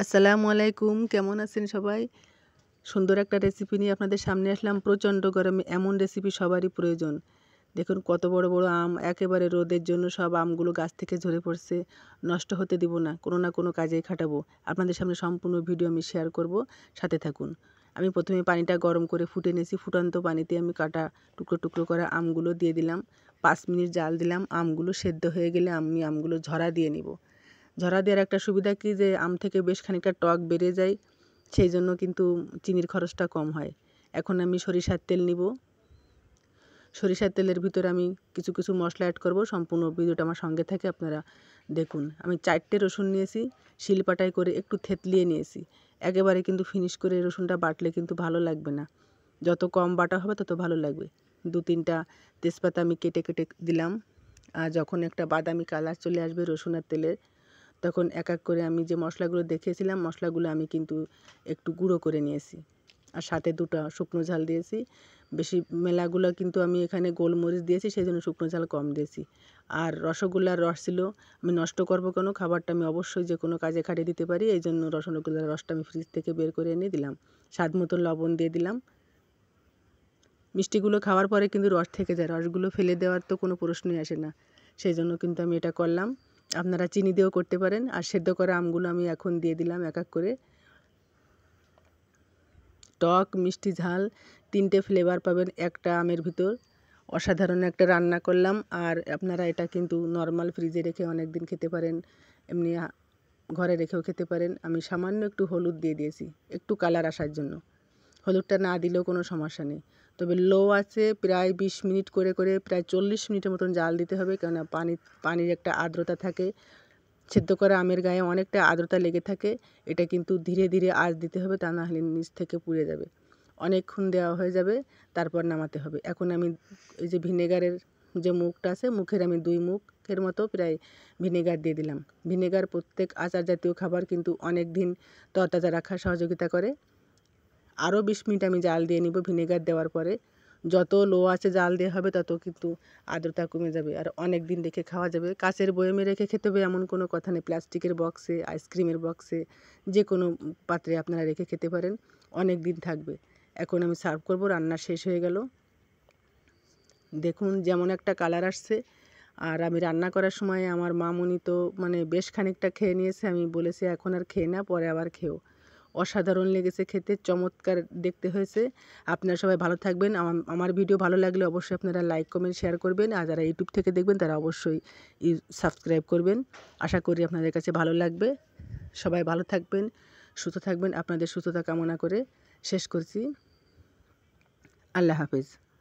আসসালামু আলাইকুম কেমন আছেন সবাই সুন্দর একটা রেসিপি নিয়ে আপনাদের সামনে আসলাম প্রচণ্ড গরমে এমন রেসিপি সবারই প্রয়োজন দেখুন কত বড় বড় আম একেবারে রোদের জন্য সব আমগুলো গাছ থেকে ঝরে পড়ছে নষ্ট হতে দিব না কোনো না কোনো কাজে খাটাবো আপনাদের সামনে সম্পূর্ণ ভিডিও আমি শেয়ার করব সাথে থাকুন আমি প্রথমে পানিটা গরম করে ফুটে নিয়েছি ফুটন্ত পানিতে আমি কাটা টুকরো টুকরো করা আমগুলো দিয়ে দিলাম পাঁচ মিনিট জাল দিলাম আমগুলো সেদ্ধ হয়ে গেলে আমি আমগুলো ঝরা দিয়ে নিব ঝরা দেওয়ার একটা সুবিধা কি যে আম থেকে বেশ খানিকটা টক বেড়ে যায় সেই জন্য কিন্তু চিনির খরচটা কম হয় এখন আমি সরিষার তেল নিব সরিষার তেলের ভিতরে আমি কিছু কিছু মশলা অ্যাড করব সম্পূর্ণ ভিডিওটা আমার সঙ্গে থাকে আপনারা দেখুন আমি চারটে রসুন নিয়েছি শিলপাটাই করে একটু থেতলিয়ে নিয়েছি একেবারে কিন্তু ফিনিশ করে রসুনটা বাটলে কিন্তু ভালো লাগবে না যত কম বাটা হবে তত ভালো লাগবে দু তিনটা তেজপাতা আমি কেটে কেটে দিলাম আর যখন একটা বাদামি কালার চলে আসবে রসুনের তেলে তেলের তখন এক এক করে আমি যে মশলাগুলো দেখিয়েছিলাম মশলাগুলো আমি কিন্তু একটু গুঁড়ো করে নিয়েছি আর সাথে দুটো শুকনো ঝাল দিয়েছি বেশি মেলাগুলো কিন্তু আমি এখানে গোলমরিচ দিয়েছি সেই জন্য শুকনো ঝাল কম দিয়েছি আর রসগোল্লার রস ছিল আমি নষ্ট করবো কেন খাবারটা আমি অবশ্যই যে কোনো কাজে খাটিয়ে দিতে পারি এই জন্য রসগোল্লার রসটা আমি ফ্রিজ থেকে বের করে এনে দিলাম স্বাদ মতো লবণ দিয়ে দিলাম মিষ্টিগুলো খাওয়ার পরে কিন্তু রস থেকে যায় রসগুলো ফেলে দেওয়ার তো কোনো প্রশ্নই আসে না সেই জন্য কিন্তু আমি এটা করলাম আপনারা চিনি দিয়েও করতে পারেন আর সেদ্ধ করা আমগুলো আমি এখন দিয়ে দিলাম এক এক করে টক মিষ্টি ঝাল তিনটে ফ্লেভার পাবেন একটা আমের ভিতর অসাধারণ একটা রান্না করলাম আর আপনারা এটা কিন্তু নর্মাল ফ্রিজে রেখে অনেক দিন খেতে পারেন এমনি ঘরে রেখেও খেতে পারেন আমি সামান্য একটু হলুদ দিয়ে দিয়েছি একটু কালার আসার জন্য হলুদটা না দিলেও কোনো সমস্যা নেই তবে লো আছে প্রায় বিশ মিনিট করে করে প্রায় চল্লিশ মিনিটের মতন জাল দিতে হবে কেননা পানি পানির একটা আর্দ্রতা থাকে সেদ্ধ করা আমের গায়ে অনেকটা আর্দ্রতা লেগে থাকে এটা কিন্তু ধীরে ধীরে আঁচ দিতে হবে তা নাহলে নিচ থেকে পুড়ে যাবে অনেকক্ষণ দেওয়া হয়ে যাবে তারপর নামাতে হবে এখন আমি এই যে ভিনেগারের যে মুখটা আছে মুখের আমি দুই মুখের মতো প্রায় ভিনেগার দিয়ে দিলাম ভিনেগার প্রত্যেক আচার জাতীয় খাবার কিন্তু অনেক দিন তরতাজা রাখার সহযোগিতা করে আরও বিশ মিনিট আমি জাল দিয়ে নিব ভিনেগার দেওয়ার পরে যত লো আছে জাল দেওয়া হবে তত কিন্তু আর্দ্রতা কমে যাবে আর অনেক দিন রেখে খাওয়া যাবে কাঁচের বয়মে রেখে খেতে হবে এমন কোনো কথা নেই প্লাস্টিকের বক্সে আইসক্রিমের বক্সে যে কোনো পাত্রে আপনারা রেখে খেতে পারেন অনেক দিন থাকবে এখন আমি সার্ভ করব রান্না শেষ হয়ে গেল দেখুন যেমন একটা কালার আসছে আর আমি রান্না করার সময় আমার মামুনি তো মানে বেশ খানিকটা খেয়ে নিয়েছে আমি বলেছি এখন আর খেয়ে না পরে আবার খেও অসাধারণ লেগেছে খেতে চমৎকার দেখতে হয়েছে আপনারা সবাই ভালো থাকবেন আমার ভিডিও ভালো লাগলে অবশ্যই আপনারা লাইক কমেন্ট শেয়ার করবেন আর যারা ইউটিউব থেকে দেখবেন তারা অবশ্যই সাবস্ক্রাইব করবেন আশা করি আপনাদের কাছে ভালো লাগবে সবাই ভালো থাকবেন সুস্থ থাকবেন আপনাদের সুস্থতা কামনা করে শেষ করছি আল্লাহ হাফিজ